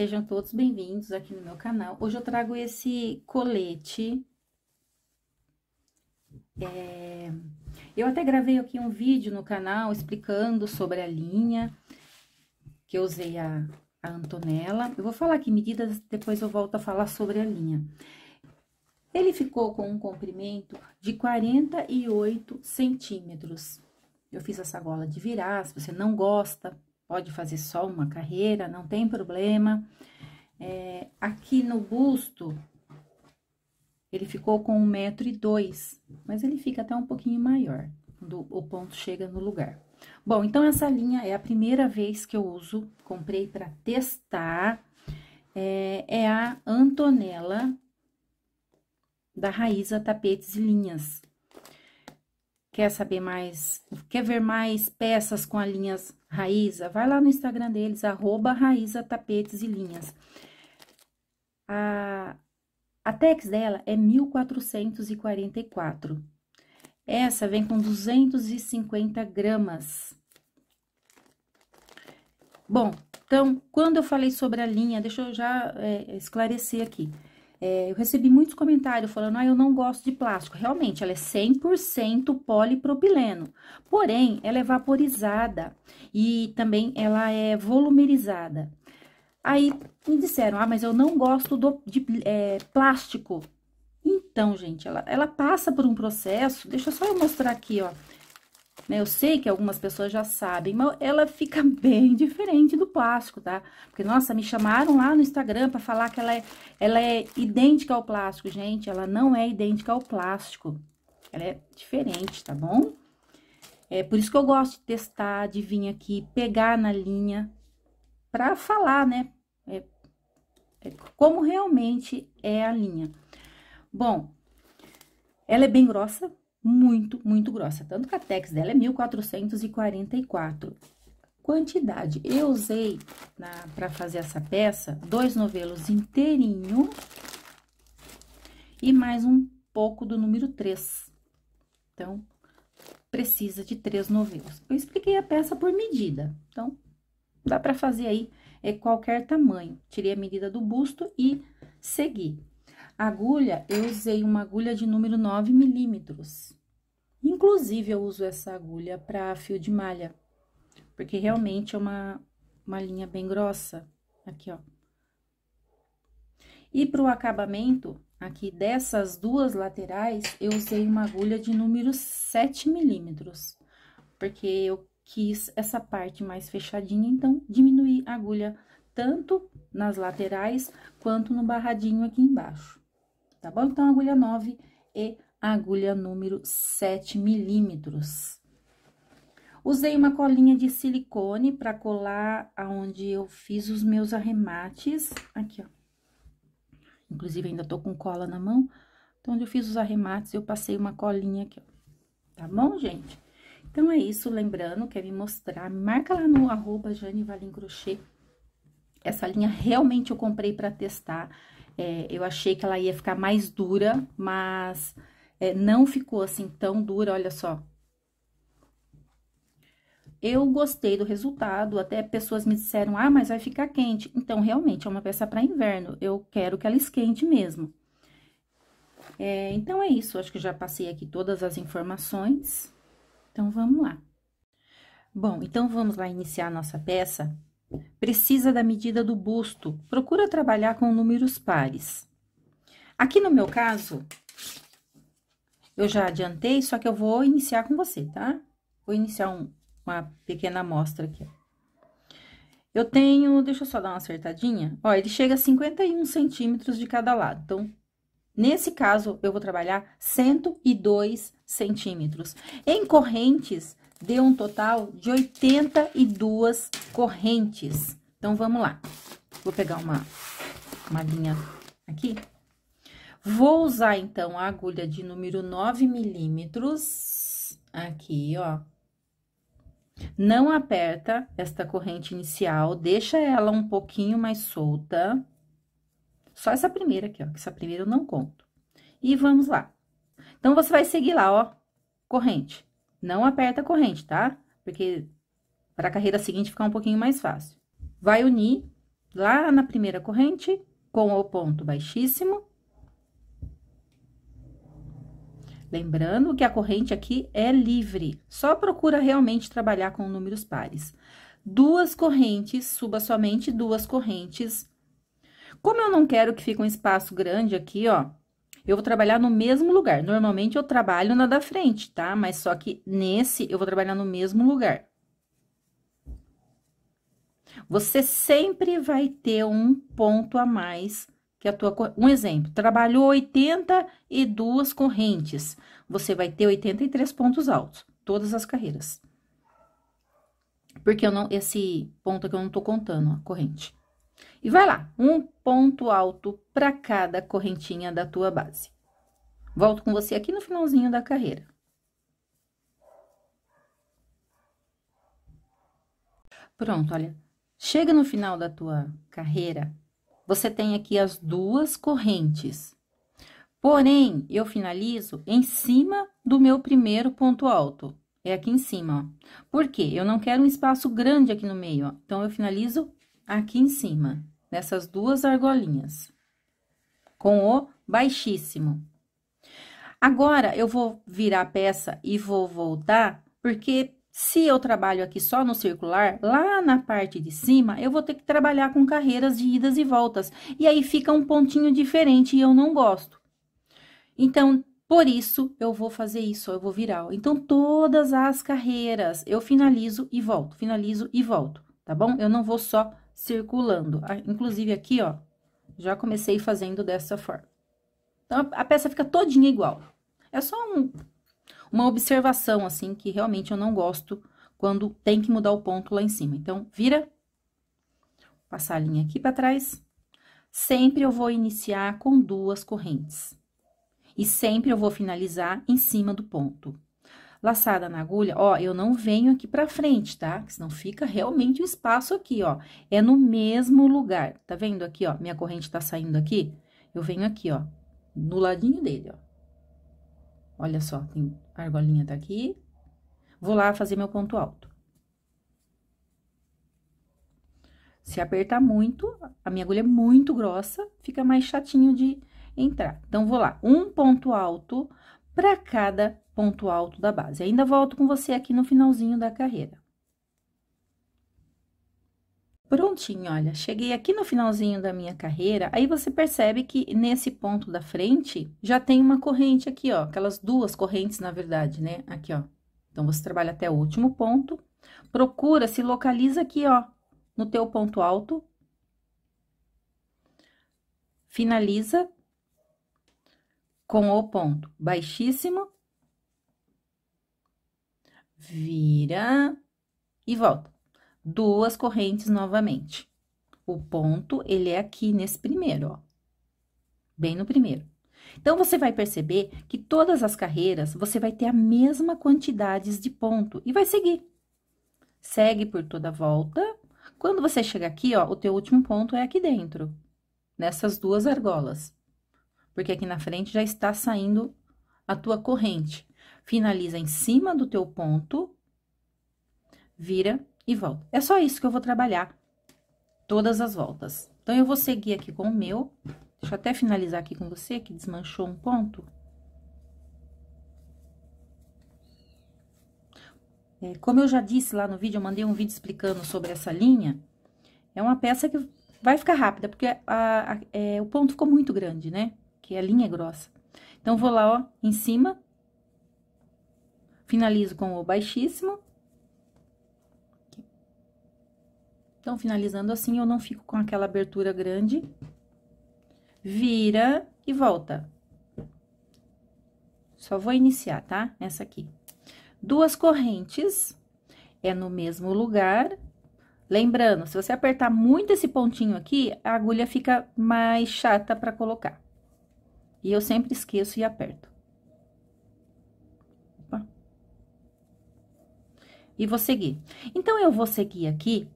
Sejam todos bem-vindos aqui no meu canal. Hoje eu trago esse colete. É... Eu até gravei aqui um vídeo no canal explicando sobre a linha que eu usei a, a Antonella. Eu vou falar aqui medidas, depois eu volto a falar sobre a linha. Ele ficou com um comprimento de 48 centímetros. Eu fiz essa gola de virar, se você não gosta, pode fazer só uma carreira, não tem problema. É, aqui no busto, ele ficou com um metro e dois, mas ele fica até um pouquinho maior, quando o ponto chega no lugar. Bom, então, essa linha é a primeira vez que eu uso, comprei para testar, é, é a Antonella da Raíza Tapetes e Linhas. Quer saber mais? Quer ver mais peças com a linhas Raíza? Vai lá no Instagram deles, arroba Raíza Tapetes e Linhas. A, a Tex dela é 1444. Essa vem com 250 gramas. Bom, então, quando eu falei sobre a linha, deixa eu já é, esclarecer aqui. É, eu recebi muitos comentários falando, ah, eu não gosto de plástico. Realmente, ela é 100% polipropileno, porém, ela é vaporizada e também ela é volumerizada. Aí me disseram, ah, mas eu não gosto do, de é, plástico. Então, gente, ela, ela passa por um processo, deixa eu só eu mostrar aqui, ó né? Eu sei que algumas pessoas já sabem, mas ela fica bem diferente do plástico, tá? Porque, nossa, me chamaram lá no Instagram para falar que ela é, ela é idêntica ao plástico. Gente, ela não é idêntica ao plástico. Ela é diferente, tá bom? É por isso que eu gosto de testar, de vir aqui, pegar na linha, para falar, né? É, é, como realmente é a linha. Bom, ela é bem grossa, muito, muito grossa. Tanto que a Tex dela é 1444. Quantidade, eu usei para fazer essa peça, dois novelos inteirinho e mais um pouco do número 3. Então, precisa de três novelos. Eu expliquei a peça por medida, então, dá para fazer aí é, qualquer tamanho. Tirei a medida do busto e segui. Agulha, eu usei uma agulha de número 9 milímetros. Inclusive, eu uso essa agulha para fio de malha, porque realmente é uma, uma linha bem grossa. Aqui, ó. E para o acabamento, aqui dessas duas laterais, eu usei uma agulha de número 7 milímetros, porque eu quis essa parte mais fechadinha, então, diminuí a agulha tanto nas laterais quanto no barradinho aqui embaixo tá bom? Então, agulha 9 e agulha número 7 milímetros. Usei uma colinha de silicone para colar aonde eu fiz os meus arremates, aqui, ó. Inclusive, ainda tô com cola na mão, então, onde eu fiz os arremates, eu passei uma colinha aqui, ó. Tá bom, gente? Então, é isso, lembrando, quer me mostrar, marca lá no arroba Jane Valim Crochê. Essa linha realmente eu comprei para testar, é, eu achei que ela ia ficar mais dura, mas é, não ficou assim tão dura, olha só. Eu gostei do resultado, até pessoas me disseram, ah, mas vai ficar quente. Então, realmente, é uma peça para inverno, eu quero que ela esquente mesmo. É, então, é isso, acho que já passei aqui todas as informações, então, vamos lá. Bom, então, vamos lá iniciar a nossa peça Precisa da medida do busto. Procura trabalhar com números pares. Aqui no meu caso, eu já adiantei, só que eu vou iniciar com você, tá? Vou iniciar um, uma pequena amostra aqui. Eu tenho, deixa eu só dar uma acertadinha. Ó, ele chega a 51 centímetros de cada lado. Então, nesse caso, eu vou trabalhar 102 centímetros. Em correntes, deu um total de 82 correntes. Então, vamos lá. Vou pegar uma, uma linha aqui. Vou usar, então, a agulha de número 9 milímetros, aqui, ó. Não aperta esta corrente inicial, deixa ela um pouquinho mais solta. Só essa primeira aqui, ó, que essa primeira eu não conto. E vamos lá. Então, você vai seguir lá, ó, corrente. Não aperta a corrente, tá? Porque para a carreira seguinte ficar um pouquinho mais fácil. Vai unir lá na primeira corrente com o ponto baixíssimo. Lembrando que a corrente aqui é livre, só procura realmente trabalhar com números pares. Duas correntes, suba somente duas correntes. Como eu não quero que fique um espaço grande aqui, ó, eu vou trabalhar no mesmo lugar. Normalmente, eu trabalho na da frente, tá? Mas só que nesse, eu vou trabalhar no mesmo lugar. Você sempre vai ter um ponto a mais que a tua... Um exemplo, trabalhou 82 correntes. Você vai ter 83 pontos altos, todas as carreiras. Porque eu não, esse ponto aqui eu não tô contando a corrente. E vai lá, um ponto alto para cada correntinha da tua base. Volto com você aqui no finalzinho da carreira. Pronto, olha. Chega no final da tua carreira, você tem aqui as duas correntes. Porém, eu finalizo em cima do meu primeiro ponto alto. É aqui em cima, ó. Por quê? Eu não quero um espaço grande aqui no meio, ó. Então, eu finalizo aqui em cima, nessas duas argolinhas, com o baixíssimo. Agora, eu vou virar a peça e vou voltar, porque se eu trabalho aqui só no circular, lá na parte de cima, eu vou ter que trabalhar com carreiras de idas e voltas. E aí fica um pontinho diferente e eu não gosto. Então, por isso, eu vou fazer isso, eu vou virar. Então, todas as carreiras eu finalizo e volto, finalizo e volto, tá bom? Eu não vou só circulando. Ah, inclusive aqui, ó, já comecei fazendo dessa forma. Então, a peça fica todinha igual. É só um, uma observação, assim, que realmente eu não gosto quando tem que mudar o ponto lá em cima. Então, vira, passar a linha aqui para trás. Sempre eu vou iniciar com duas correntes. E sempre eu vou finalizar em cima do ponto laçada na agulha, ó, eu não venho aqui pra frente, tá? senão fica realmente o espaço aqui, ó. É no mesmo lugar, tá vendo aqui, ó? Minha corrente tá saindo aqui, eu venho aqui, ó, no ladinho dele, ó. Olha só, tem a argolinha tá aqui. Vou lá fazer meu ponto alto. Se apertar muito, a minha agulha é muito grossa, fica mais chatinho de entrar. Então, vou lá, um ponto alto para cada ponto alto da base. Ainda volto com você aqui no finalzinho da carreira. Prontinho, olha, cheguei aqui no finalzinho da minha carreira, aí você percebe que nesse ponto da frente já tem uma corrente aqui, ó, aquelas duas correntes, na verdade, né? Aqui, ó. Então, você trabalha até o último ponto, procura, se localiza aqui, ó, no teu ponto alto, finaliza com o ponto baixíssimo vira e volta. Duas correntes novamente. O ponto, ele é aqui nesse primeiro, ó. Bem no primeiro. Então, você vai perceber que todas as carreiras, você vai ter a mesma quantidade de ponto e vai seguir. Segue por toda a volta. Quando você chega aqui, ó, o teu último ponto é aqui dentro, nessas duas argolas. Porque aqui na frente já está saindo a tua corrente finaliza em cima do teu ponto, vira e volta. É só isso que eu vou trabalhar todas as voltas. Então, eu vou seguir aqui com o meu. Deixa eu até finalizar aqui com você, que desmanchou um ponto. É, como eu já disse lá no vídeo, eu mandei um vídeo explicando sobre essa linha. É uma peça que vai ficar rápida, porque a, a, é, o ponto ficou muito grande, né? Que a linha é grossa. Então, vou lá, ó, em cima, Finalizo com o baixíssimo. Então, finalizando assim, eu não fico com aquela abertura grande. Vira e volta. Só vou iniciar, tá? Essa aqui. Duas correntes, é no mesmo lugar. Lembrando, se você apertar muito esse pontinho aqui, a agulha fica mais chata para colocar. E eu sempre esqueço e aperto. e vou seguir. Então, eu vou seguir aqui.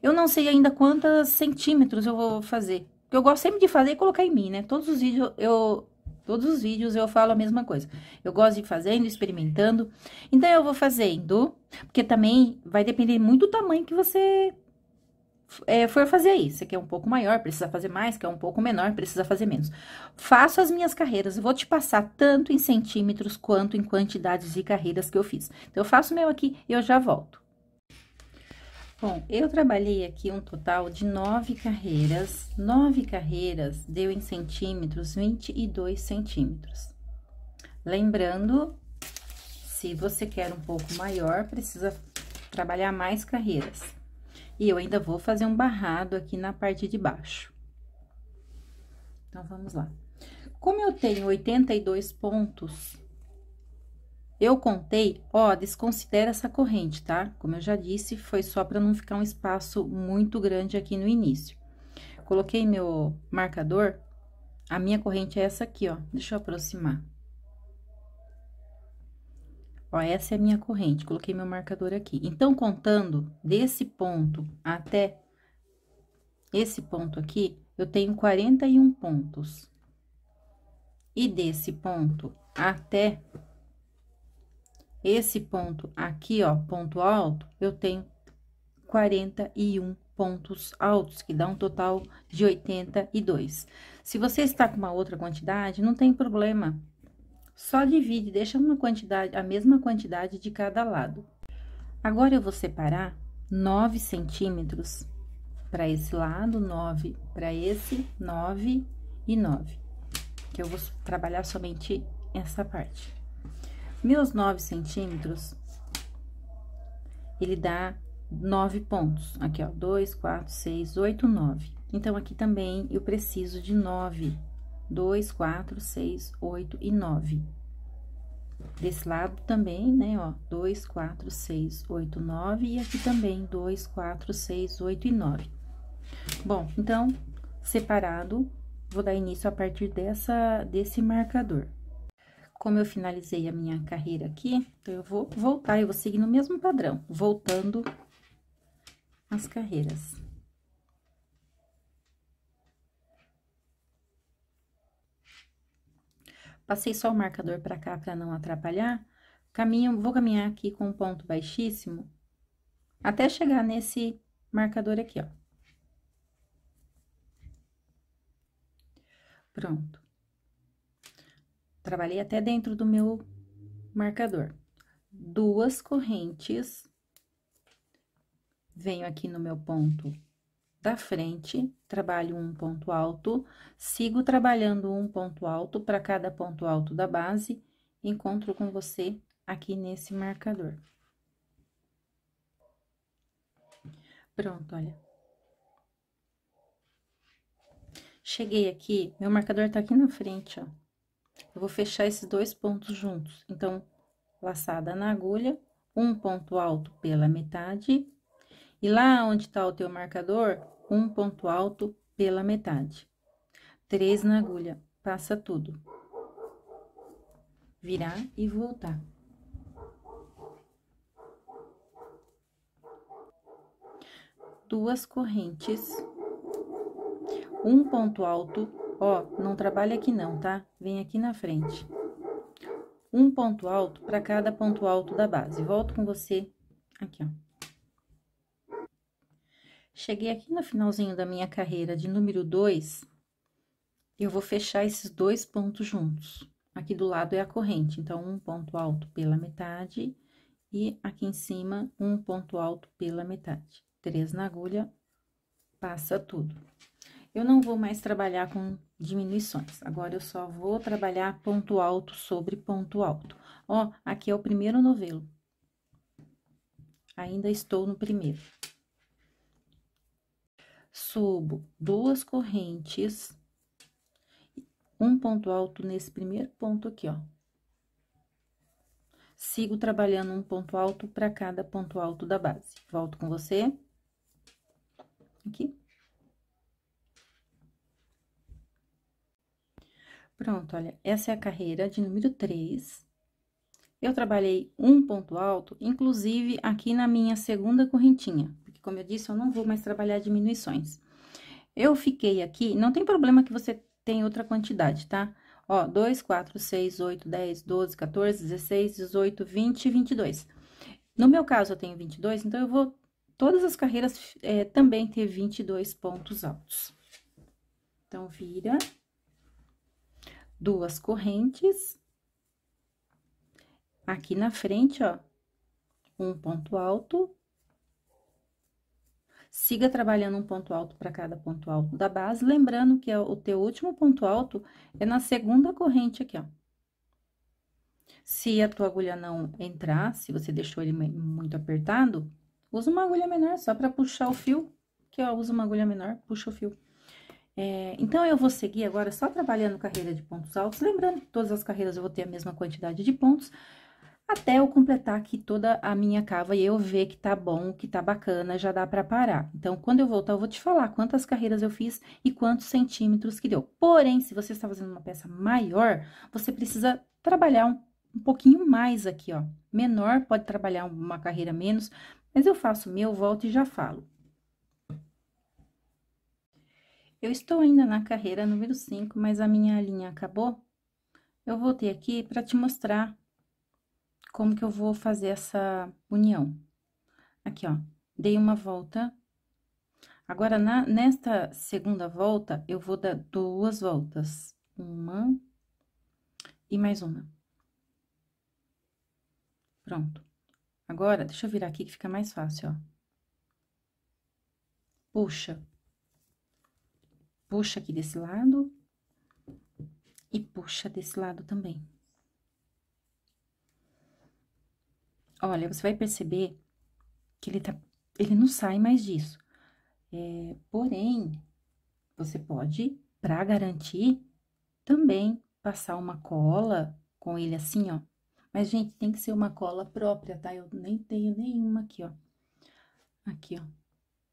Eu não sei ainda quantos centímetros eu vou fazer. eu gosto sempre de fazer e colocar em mim, né? Todos os vídeos eu... Todos os vídeos eu falo a mesma coisa. Eu gosto de fazendo, experimentando. Então, eu vou fazendo, porque também vai depender muito do tamanho que você é, for fazer aí. Você quer é um pouco maior, precisa fazer mais, quer é um pouco menor, precisa fazer menos. Faço as minhas carreiras, vou te passar tanto em centímetros quanto em quantidades de carreiras que eu fiz. Então, eu faço o meu aqui e eu já volto. Bom, eu trabalhei aqui um total de nove carreiras. Nove carreiras deu em centímetros 22 centímetros. Lembrando, se você quer um pouco maior, precisa trabalhar mais carreiras. E eu ainda vou fazer um barrado aqui na parte de baixo. Então, vamos lá. Como eu tenho 82 pontos, eu contei, ó, desconsidera essa corrente, tá? Como eu já disse, foi só para não ficar um espaço muito grande aqui no início. Coloquei meu marcador, a minha corrente é essa aqui, ó, deixa eu aproximar. Ó, essa é a minha corrente, coloquei meu marcador aqui. Então, contando desse ponto até esse ponto aqui, eu tenho 41 pontos. E desse ponto até esse ponto aqui, ó, ponto alto, eu tenho 41 pontos altos, que dá um total de 82. Se você está com uma outra quantidade, não tem problema, só divide, deixa uma quantidade, a mesma quantidade de cada lado. Agora, eu vou separar 9 centímetros para esse lado, 9 para esse, 9 e 9. Que eu vou trabalhar somente essa parte. Meus 9 centímetros, ele dá 9 pontos. Aqui, ó, 2, 4, 6, 8, 9. Então, aqui também eu preciso de 9 2, 4, 6, 8 e 9. Desse lado também, né, ó, 2, 4, 6, 8, 9, e aqui também, 2, 4, 6, 8 e 9. Bom, então, separado, vou dar início a partir dessa, desse marcador. Como eu finalizei a minha carreira aqui, então, eu vou voltar, eu vou seguir no mesmo padrão, voltando as carreiras. Passei só o marcador para cá para não atrapalhar. Caminho, vou caminhar aqui com um ponto baixíssimo até chegar nesse marcador aqui, ó. Pronto. Trabalhei até dentro do meu marcador. Duas correntes. Venho aqui no meu ponto da frente, trabalho um ponto alto, sigo trabalhando um ponto alto para cada ponto alto da base, encontro com você aqui nesse marcador. Pronto, olha. Cheguei aqui, meu marcador tá aqui na frente, ó. Eu vou fechar esses dois pontos juntos. Então, laçada na agulha, um ponto alto pela metade e lá onde está o teu marcador, um ponto alto pela metade. Três na agulha, passa tudo. Virar e voltar. Duas correntes. Um ponto alto, ó, não trabalha aqui não, tá? Vem aqui na frente. Um ponto alto para cada ponto alto da base. Volto com você aqui, ó. Cheguei aqui no finalzinho da minha carreira de número 2, eu vou fechar esses dois pontos juntos. Aqui do lado é a corrente, então, um ponto alto pela metade e aqui em cima, um ponto alto pela metade. Três na agulha, passa tudo. Eu não vou mais trabalhar com diminuições, agora eu só vou trabalhar ponto alto sobre ponto alto. Ó, aqui é o primeiro novelo. Ainda estou no primeiro subo duas correntes, um ponto alto nesse primeiro ponto aqui, ó. Sigo trabalhando um ponto alto para cada ponto alto da base. Volto com você. Aqui. Pronto, olha, essa é a carreira de número 3. Eu trabalhei um ponto alto, inclusive aqui na minha segunda correntinha como eu disse, eu não vou mais trabalhar diminuições. Eu fiquei aqui, não tem problema que você tem outra quantidade, tá? Ó, 2, 4, 6, 8, 10, 12, 14, 16, 18, 20 22. No meu caso, eu tenho 22, então eu vou... Todas as carreiras é, também ter 22 pontos altos. Então, vira duas correntes. Aqui na frente, ó, um ponto alto, Siga trabalhando um ponto alto para cada ponto alto da base, lembrando que é o teu último ponto alto é na segunda corrente aqui, ó. Se a tua agulha não entrar, se você deixou ele muito apertado, usa uma agulha menor só para puxar o fio, que eu uso uma agulha menor, puxa o fio. É, então, eu vou seguir agora só trabalhando carreira de pontos altos, lembrando que todas as carreiras eu vou ter a mesma quantidade de pontos, até eu completar aqui toda a minha cava e eu ver que tá bom, que tá bacana, já dá pra parar. Então, quando eu voltar, eu vou te falar quantas carreiras eu fiz e quantos centímetros que deu. Porém, se você está fazendo uma peça maior, você precisa trabalhar um, um pouquinho mais aqui, ó. Menor, pode trabalhar uma carreira menos, mas eu faço meu, volto e já falo. Eu estou ainda na carreira número 5, mas a minha linha acabou. Eu voltei aqui para te mostrar como que eu vou fazer essa união. Aqui, ó, dei uma volta. Agora, na, nesta segunda volta, eu vou dar duas voltas. Uma e mais uma. Pronto. Agora, deixa eu virar aqui que fica mais fácil, ó. Puxa. Puxa aqui desse lado. E puxa desse lado também. Olha, você vai perceber que ele, tá, ele não sai mais disso. É, porém, você pode, para garantir, também passar uma cola com ele assim, ó. Mas, gente, tem que ser uma cola própria, tá? Eu nem tenho nenhuma aqui, ó. Aqui, ó.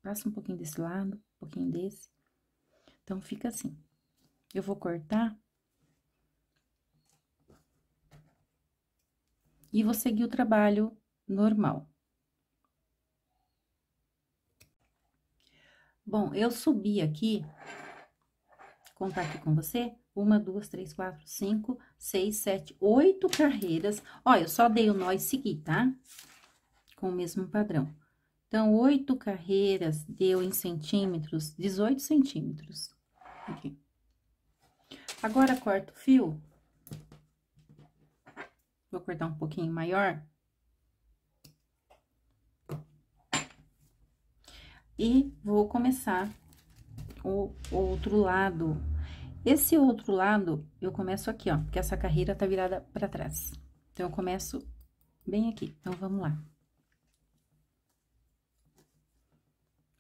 Passa um pouquinho desse lado, um pouquinho desse. Então, fica assim. Eu vou cortar e vou seguir o trabalho normal. Bom, eu subi aqui, contar aqui com você, uma, duas, três, quatro, cinco, seis, sete, oito carreiras. Ó, eu só dei o nó e segui, tá? Com o mesmo padrão. Então, oito carreiras deu em centímetros, 18 centímetros. Aqui. Agora, corto o fio Vou cortar um pouquinho maior. E vou começar o outro lado. Esse outro lado, eu começo aqui, ó, porque essa carreira tá virada pra trás. Então, eu começo bem aqui. Então, vamos lá.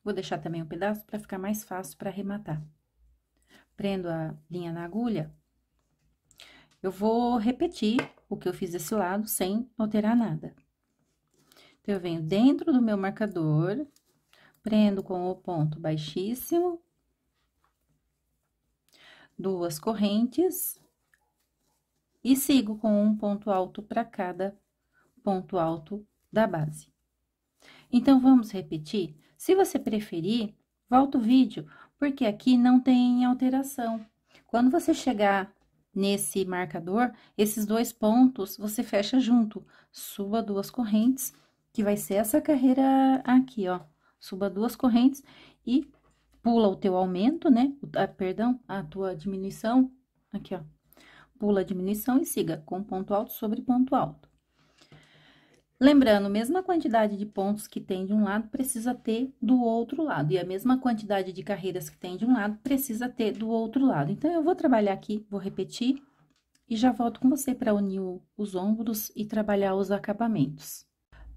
Vou deixar também um pedaço para ficar mais fácil para arrematar. Prendo a linha na agulha eu vou repetir o que eu fiz desse lado sem alterar nada. Então, eu venho dentro do meu marcador, prendo com o ponto baixíssimo, duas correntes, e sigo com um ponto alto para cada ponto alto da base. Então, vamos repetir? Se você preferir, volta o vídeo, porque aqui não tem alteração. Quando você chegar nesse marcador, esses dois pontos você fecha junto, suba duas correntes, que vai ser essa carreira aqui, ó. Suba duas correntes e pula o teu aumento, né? Ah, perdão, a tua diminuição, aqui, ó. Pula a diminuição e siga com ponto alto sobre ponto alto. Lembrando, a mesma quantidade de pontos que tem de um lado precisa ter do outro lado, e a mesma quantidade de carreiras que tem de um lado precisa ter do outro lado. Então, eu vou trabalhar aqui, vou repetir, e já volto com você para unir os ombros e trabalhar os acabamentos.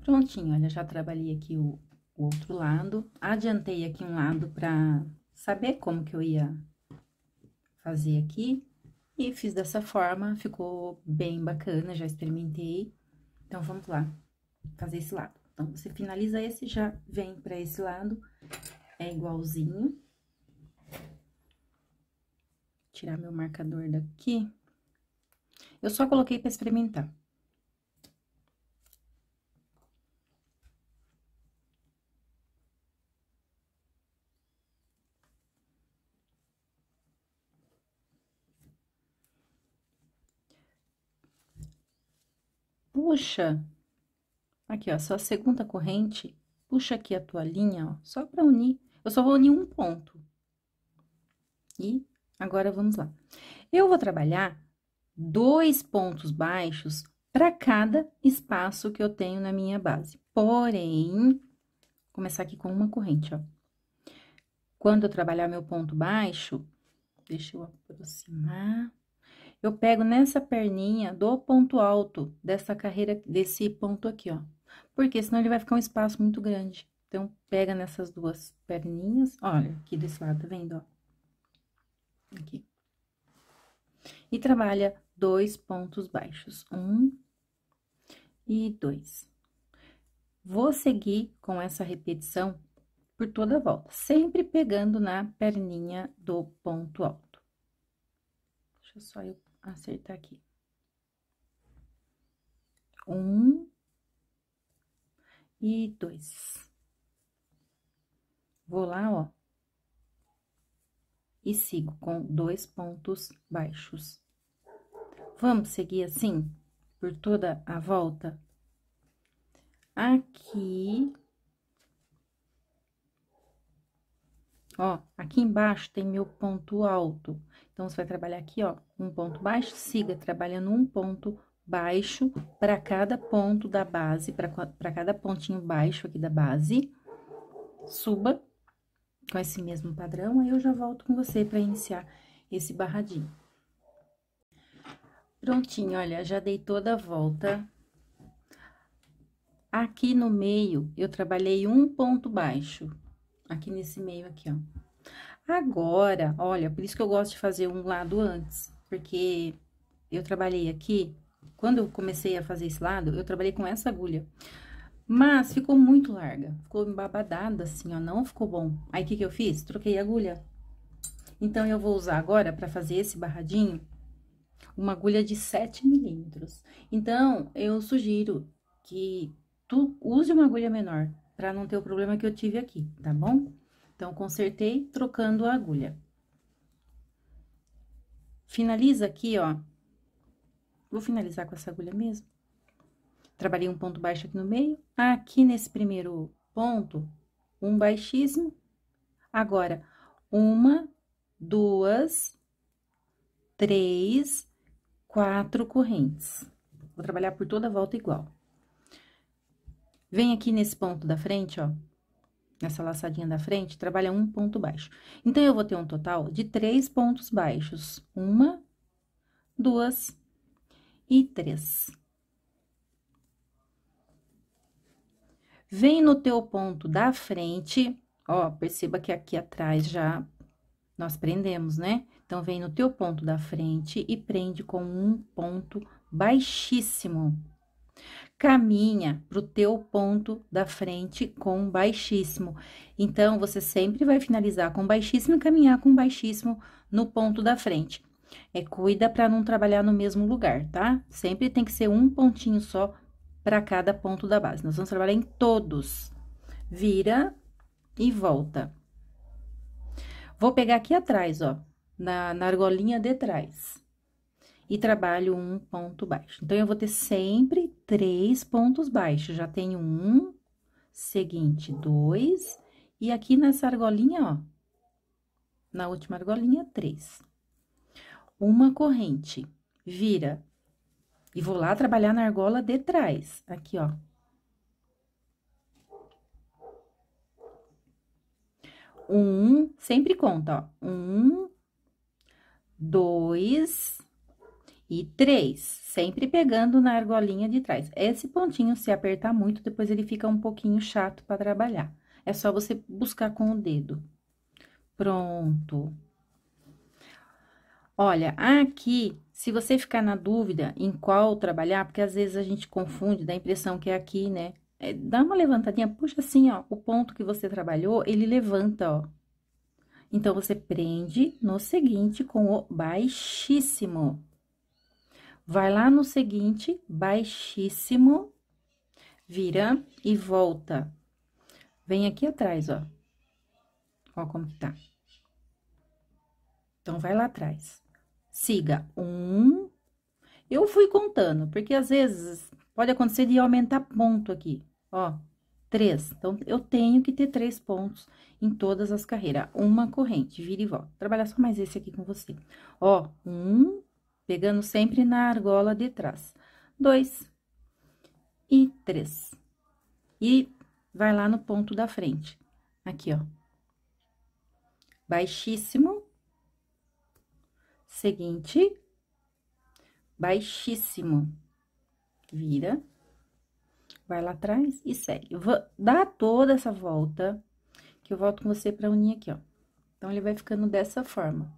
Prontinho, olha, já trabalhei aqui o, o outro lado, adiantei aqui um lado para saber como que eu ia fazer aqui, e fiz dessa forma, ficou bem bacana, já experimentei. Então, vamos lá fazer esse lado. Então, você finaliza esse, já vem pra esse lado, é igualzinho. Tirar meu marcador daqui. Eu só coloquei pra experimentar. Puxa, Aqui, ó, só segunda corrente, puxa aqui a linha, ó, só pra unir. Eu só vou unir um ponto. E agora, vamos lá. Eu vou trabalhar dois pontos baixos para cada espaço que eu tenho na minha base. Porém, começar aqui com uma corrente, ó. Quando eu trabalhar meu ponto baixo, deixa eu aproximar. Eu pego nessa perninha do ponto alto dessa carreira, desse ponto aqui, ó porque senão ele vai ficar um espaço muito grande. Então, pega nessas duas perninhas, olha, aqui desse lado, tá vendo, ó? Aqui. E trabalha dois pontos baixos, um e dois. Vou seguir com essa repetição por toda a volta, sempre pegando na perninha do ponto alto. Deixa só eu acertar aqui. Um, e dois. Vou lá, ó, e sigo com dois pontos baixos. Vamos seguir assim por toda a volta? Aqui, ó, aqui embaixo tem meu ponto alto. Então, você vai trabalhar aqui, ó, um ponto baixo, siga trabalhando um ponto baixo para cada ponto da base, para cada pontinho baixo aqui da base, suba com esse mesmo padrão, aí eu já volto com você para iniciar esse barradinho. Prontinho, olha, já dei toda a volta. Aqui no meio, eu trabalhei um ponto baixo, aqui nesse meio aqui, ó. Agora, olha, por isso que eu gosto de fazer um lado antes, porque eu trabalhei aqui quando eu comecei a fazer esse lado, eu trabalhei com essa agulha. Mas ficou muito larga, ficou embabadada assim, ó, não ficou bom. Aí, o que que eu fiz? Troquei a agulha. Então, eu vou usar agora para fazer esse barradinho, uma agulha de 7 milímetros. Então, eu sugiro que tu use uma agulha menor, para não ter o problema que eu tive aqui, tá bom? Então, consertei trocando a agulha. Finaliza aqui, ó, Vou finalizar com essa agulha mesmo. Trabalhei um ponto baixo aqui no meio. Aqui nesse primeiro ponto, um baixíssimo. Agora, uma, duas, três, quatro correntes. Vou trabalhar por toda a volta igual. Vem aqui nesse ponto da frente, ó, nessa laçadinha da frente, trabalha um ponto baixo. Então, eu vou ter um total de três pontos baixos. Uma, duas, e três. Vem no teu ponto da frente, ó, perceba que aqui atrás já nós prendemos, né? Então, vem no teu ponto da frente e prende com um ponto baixíssimo. Caminha pro teu ponto da frente com baixíssimo. Então, você sempre vai finalizar com baixíssimo e caminhar com baixíssimo no ponto da frente. É, cuida para não trabalhar no mesmo lugar, tá? Sempre tem que ser um pontinho só para cada ponto da base. Nós vamos trabalhar em todos. Vira e volta. Vou pegar aqui atrás, ó, na, na argolinha de trás. E trabalho um ponto baixo. Então, eu vou ter sempre três pontos baixos. Já tenho um, seguinte, dois, e aqui nessa argolinha, ó, na última argolinha, três uma corrente, vira e vou lá trabalhar na argola de trás, aqui, ó. Um, sempre conta, ó. Um, dois e três, sempre pegando na argolinha de trás. Esse pontinho, se apertar muito, depois ele fica um pouquinho chato para trabalhar. É só você buscar com o dedo. Pronto. Olha, aqui, se você ficar na dúvida em qual trabalhar, porque às vezes a gente confunde, dá a impressão que é aqui, né? É, dá uma levantadinha, puxa assim, ó, o ponto que você trabalhou, ele levanta, ó. Então, você prende no seguinte com o baixíssimo. Vai lá no seguinte, baixíssimo, vira e volta. Vem aqui atrás, ó. Ó como que tá. Então, vai lá atrás siga um. Eu fui contando, porque às vezes pode acontecer de aumentar ponto aqui, ó, três. Então, eu tenho que ter três pontos em todas as carreiras, uma corrente, vira e volta. Vou trabalhar só mais esse aqui com você. Ó, um, pegando sempre na argola de trás, dois e três. E vai lá no ponto da frente, aqui, ó. Baixíssimo, seguinte, baixíssimo, vira, vai lá atrás e segue. Vou dar toda essa volta, que eu volto com você pra unir aqui, ó. Então, ele vai ficando dessa forma.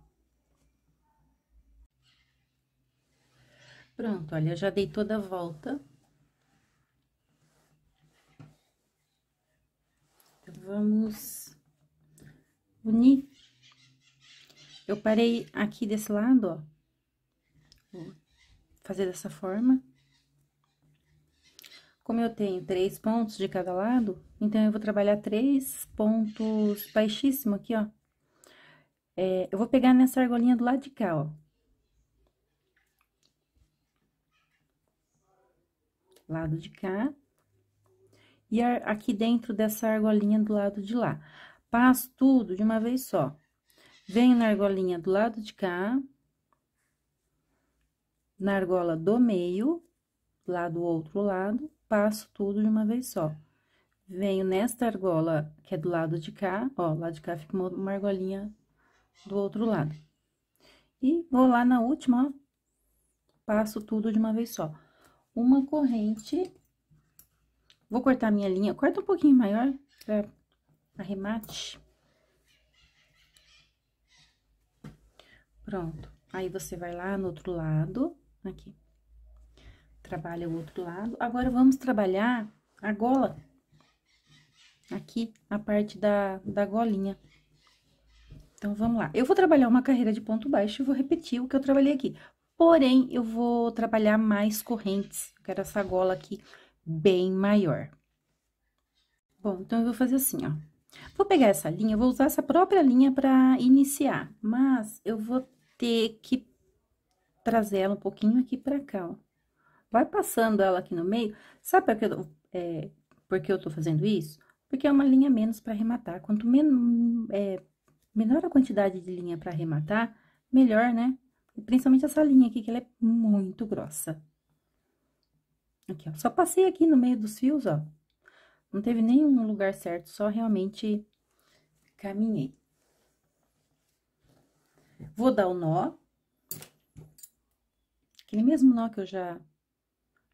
Pronto, olha, eu já dei toda a volta. Então, vamos unir eu parei aqui desse lado, ó. Vou fazer dessa forma. Como eu tenho três pontos de cada lado, então eu vou trabalhar três pontos baixíssimo aqui, ó. É, eu vou pegar nessa argolinha do lado de cá, ó. Lado de cá. E aqui dentro dessa argolinha do lado de lá. Passo tudo de uma vez só. Venho na argolinha do lado de cá, na argola do meio, lá do outro lado, passo tudo de uma vez só. Venho nesta argola que é do lado de cá, ó, lá de cá fica uma, argolinha do outro lado. E vou lá na última, ó, passo tudo de uma vez só. Uma corrente, vou cortar minha linha, corta um pouquinho maior, pra arremate. Pronto. Aí, você vai lá no outro lado, aqui. Trabalha o outro lado. Agora, vamos trabalhar a gola. Aqui, a parte da, da golinha. Então, vamos lá. Eu vou trabalhar uma carreira de ponto baixo e vou repetir o que eu trabalhei aqui. Porém, eu vou trabalhar mais correntes. Eu quero essa gola aqui bem maior. Bom, então, eu vou fazer assim, ó. Vou pegar essa linha, vou usar essa própria linha para iniciar, mas eu vou ter que trazer ela um pouquinho aqui pra cá, ó. Vai passando ela aqui no meio. Sabe por que eu, é, por que eu tô fazendo isso? Porque é uma linha menos para arrematar. Quanto men é, menor a quantidade de linha para arrematar, melhor, né? principalmente essa linha aqui, que ela é muito grossa. Aqui, ó. Só passei aqui no meio dos fios, ó. Não teve nenhum lugar certo, só realmente caminhei. Vou dar o nó. Aquele mesmo nó que eu já,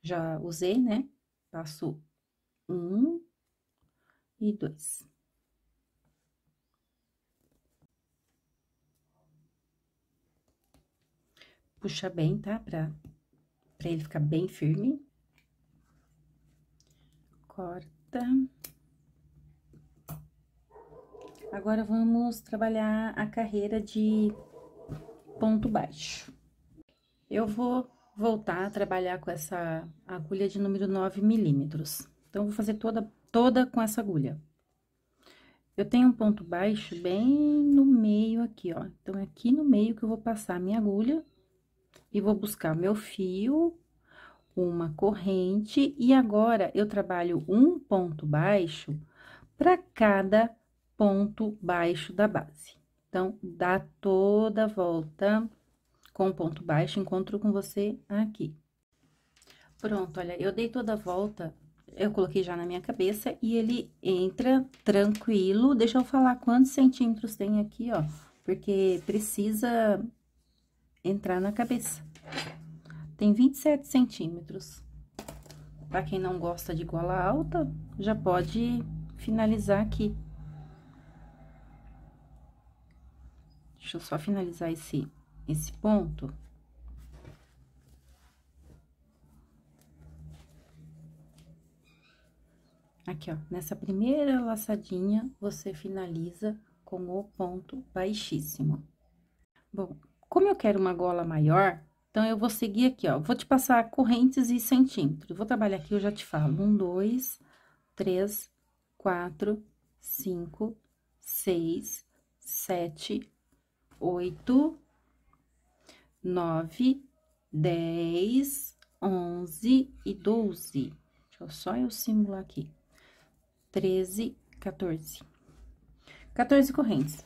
já usei, né? Passo um e dois. Puxa bem, tá? Pra, pra ele ficar bem firme. Corta. Agora, vamos trabalhar a carreira de ponto baixo. Eu vou voltar a trabalhar com essa agulha de número 9 milímetros. Então, vou fazer toda, toda com essa agulha. Eu tenho um ponto baixo bem no meio aqui, ó. Então, é aqui no meio que eu vou passar a minha agulha e vou buscar meu fio, uma corrente. E agora, eu trabalho um ponto baixo para cada ponto baixo da base. Então, dá toda a volta com ponto baixo, encontro com você aqui. Pronto, olha, eu dei toda a volta, eu coloquei já na minha cabeça e ele entra tranquilo. Deixa eu falar quantos centímetros tem aqui, ó, porque precisa entrar na cabeça. Tem 27 centímetros. Para quem não gosta de gola alta, já pode finalizar aqui. Deixa eu só finalizar esse, esse ponto. Aqui, ó, nessa primeira laçadinha, você finaliza com o ponto baixíssimo. Bom, como eu quero uma gola maior, então, eu vou seguir aqui, ó. Vou te passar correntes e centímetros. Vou trabalhar aqui, eu já te falo. Um, dois, três, quatro, cinco, seis, sete, oito, nove, dez, onze e doze. Deixa eu só eu simular aqui. Treze, 14. 14 correntes.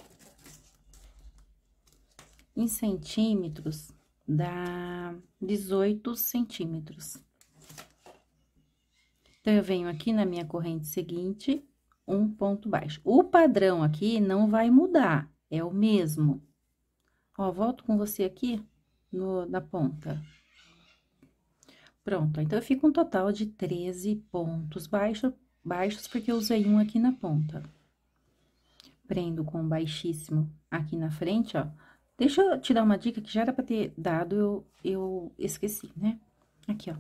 Em centímetros, dá 18 centímetros. Então, eu venho aqui na minha corrente seguinte, um ponto baixo. O padrão aqui não vai mudar, é o mesmo. Ó, volto com você aqui no, na ponta. Pronto, então, eu fico um total de 13 pontos baixo, baixos, porque eu usei um aqui na ponta. Prendo com um baixíssimo aqui na frente, ó. Deixa eu te dar uma dica que já era pra ter dado, eu, eu esqueci, né? Aqui, ó.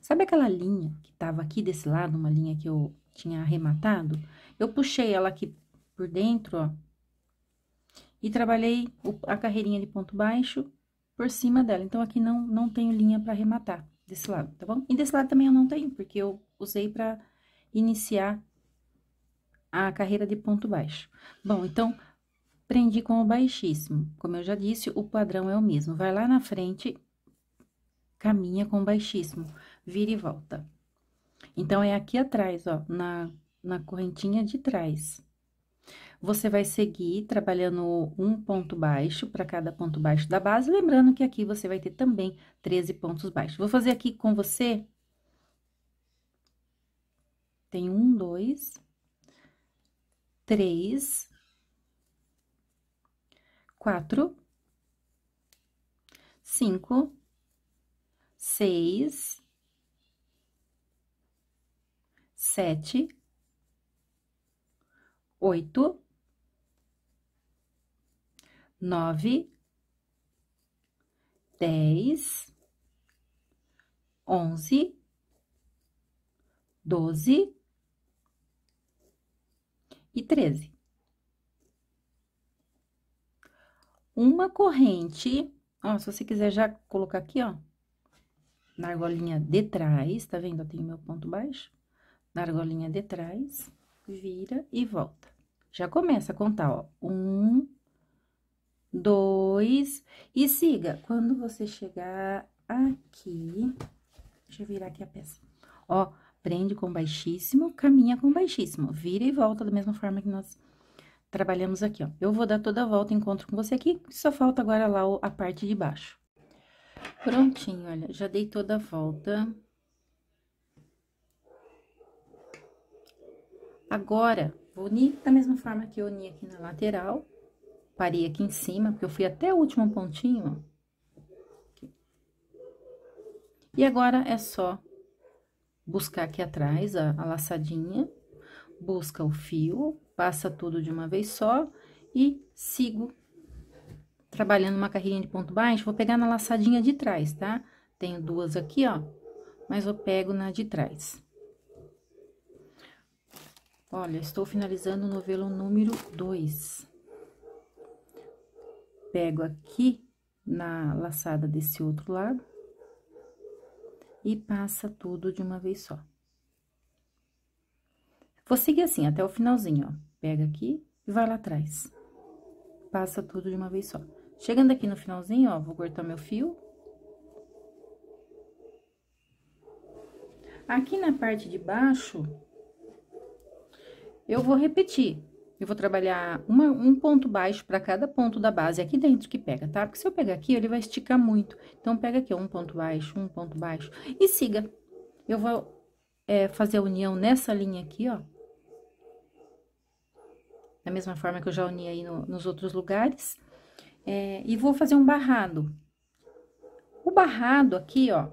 Sabe aquela linha que tava aqui desse lado, uma linha que eu tinha arrematado? Eu puxei ela aqui por dentro, ó, e trabalhei a carreirinha de ponto baixo por cima dela. Então, aqui não, não tenho linha para arrematar desse lado, tá bom? E desse lado também eu não tenho, porque eu usei para iniciar a carreira de ponto baixo. Bom, então, prendi com o baixíssimo. Como eu já disse, o padrão é o mesmo. Vai lá na frente, caminha com o baixíssimo, vira e volta. Então, é aqui atrás, ó, na, na correntinha de trás. Você vai seguir trabalhando um ponto baixo para cada ponto baixo da base. Lembrando que aqui você vai ter também 13 pontos baixos. Vou fazer aqui com você. Tem um, dois, três, quatro, cinco, seis, sete, oito, nove, dez, onze, doze e treze. Uma corrente, ó, se você quiser já colocar aqui, ó, na argolinha de trás, tá vendo? Eu tenho meu ponto baixo. Na argolinha de trás, vira e volta. Já começa a contar, ó. Um, dois, e siga. Quando você chegar aqui, deixa eu virar aqui a peça. Ó, prende com baixíssimo, caminha com baixíssimo, vira e volta da mesma forma que nós trabalhamos aqui, ó. Eu vou dar toda a volta, encontro com você aqui, só falta agora lá a parte de baixo. Prontinho, olha, já dei toda a volta. Agora, vou unir da mesma forma que eu uni aqui na lateral, parei aqui em cima, porque eu fui até o último pontinho, E agora, é só buscar aqui atrás a, a laçadinha, busca o fio, passa tudo de uma vez só e sigo trabalhando uma carreirinha de ponto baixo. Vou pegar na laçadinha de trás, tá? Tenho duas aqui, ó, mas eu pego na de trás. Olha, estou finalizando o novelo número 2 pego aqui na laçada desse outro lado e passa tudo de uma vez só. Vou seguir assim até o finalzinho, ó. Pega aqui e vai lá atrás. Passa tudo de uma vez só. Chegando aqui no finalzinho, ó, vou cortar meu fio. Aqui na parte de baixo, eu vou repetir, eu vou trabalhar uma, um ponto baixo para cada ponto da base aqui dentro que pega, tá? Porque se eu pegar aqui, ele vai esticar muito. Então, pega aqui, ó, um ponto baixo, um ponto baixo e siga. Eu vou é, fazer a união nessa linha aqui, ó. Da mesma forma que eu já uni aí no, nos outros lugares. É, e vou fazer um barrado. O barrado aqui, ó,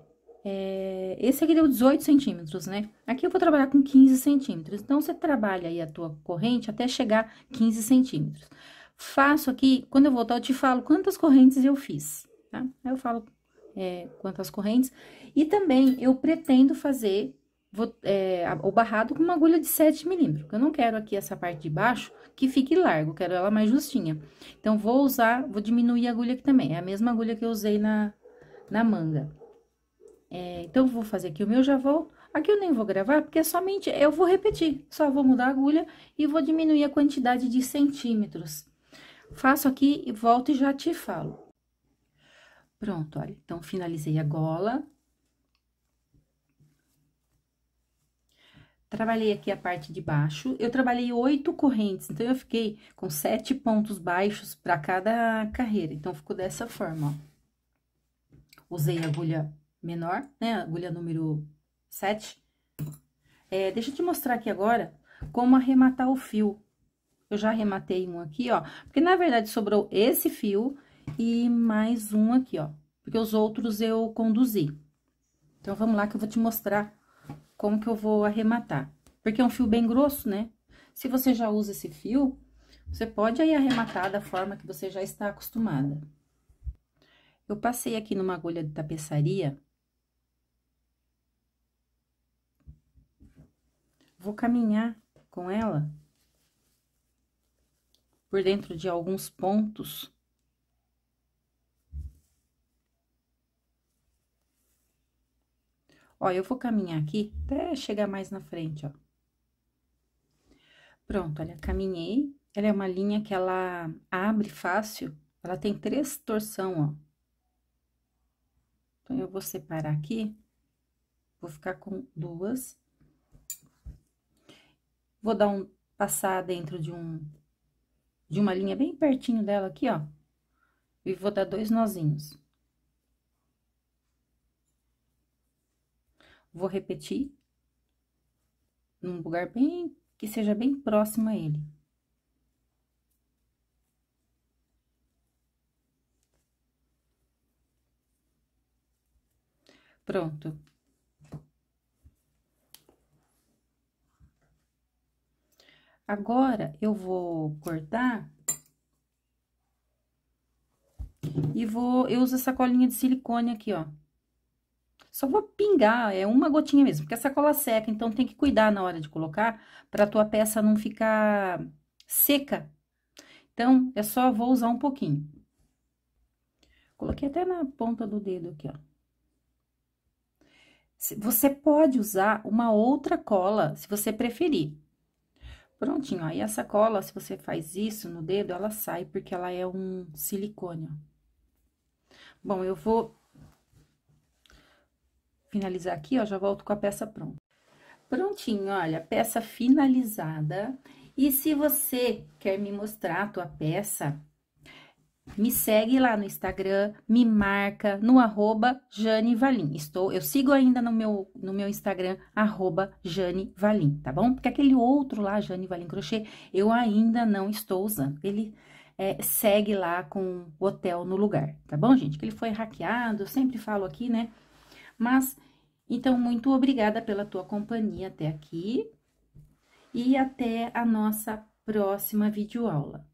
é, esse aqui deu 18 centímetros, né? Aqui eu vou trabalhar com 15 centímetros. Então, você trabalha aí a tua corrente até chegar 15 centímetros. Faço aqui, quando eu voltar, eu te falo quantas correntes eu fiz, tá? Aí eu falo é, quantas correntes. E também, eu pretendo fazer vou, é, o barrado com uma agulha de 7 milímetros. Eu não quero aqui essa parte de baixo que fique largo, quero ela mais justinha. Então, vou usar, vou diminuir a agulha aqui também. É a mesma agulha que eu usei na, na manga. É, então, vou fazer aqui o meu, já volto. Aqui eu nem vou gravar, porque é somente eu vou repetir, só vou mudar a agulha e vou diminuir a quantidade de centímetros. Faço aqui e volto e já te falo. Pronto, olha, então finalizei a gola. Trabalhei aqui a parte de baixo, eu trabalhei oito correntes, então eu fiquei com sete pontos baixos para cada carreira, então ficou dessa forma, ó. Usei agulha menor, né? Agulha número 7. É, deixa eu te mostrar aqui agora como arrematar o fio. Eu já arrematei um aqui, ó. Porque, na verdade, sobrou esse fio e mais um aqui, ó. Porque os outros eu conduzi. Então, vamos lá que eu vou te mostrar como que eu vou arrematar. Porque é um fio bem grosso, né? Se você já usa esse fio, você pode aí arrematar da forma que você já está acostumada. Eu passei aqui numa agulha de tapeçaria Vou caminhar com ela por dentro de alguns pontos. Ó, eu vou caminhar aqui até chegar mais na frente, ó. Pronto, olha, caminhei. Ela é uma linha que ela abre fácil. Ela tem três torção, ó. Então, eu vou separar aqui. Vou ficar com duas Vou dar um passar dentro de um de uma linha bem pertinho dela aqui, ó. E vou dar dois nozinhos. Vou repetir num lugar bem que seja bem próximo a ele. Pronto, Agora, eu vou cortar e vou, eu uso essa colinha de silicone aqui, ó. Só vou pingar, é uma gotinha mesmo, porque essa cola seca, então tem que cuidar na hora de colocar, pra tua peça não ficar seca. Então, é só, vou usar um pouquinho. Coloquei até na ponta do dedo aqui, ó. Você pode usar uma outra cola, se você preferir. Prontinho, aí a sacola, se você faz isso no dedo, ela sai, porque ela é um silicone, ó. Bom, eu vou finalizar aqui, ó, já volto com a peça pronta. Prontinho, olha, peça finalizada. E se você quer me mostrar a tua peça, me segue lá no Instagram, me marca no arroba Jane Valim. Estou, eu sigo ainda no meu, no meu Instagram, arroba Jane Valim, tá bom? Porque aquele outro lá, Jane Valim Crochê, eu ainda não estou usando. Ele é, segue lá com o hotel no lugar, tá bom, gente? Que ele foi hackeado, eu sempre falo aqui, né? Mas, então, muito obrigada pela tua companhia até aqui. E até a nossa próxima videoaula.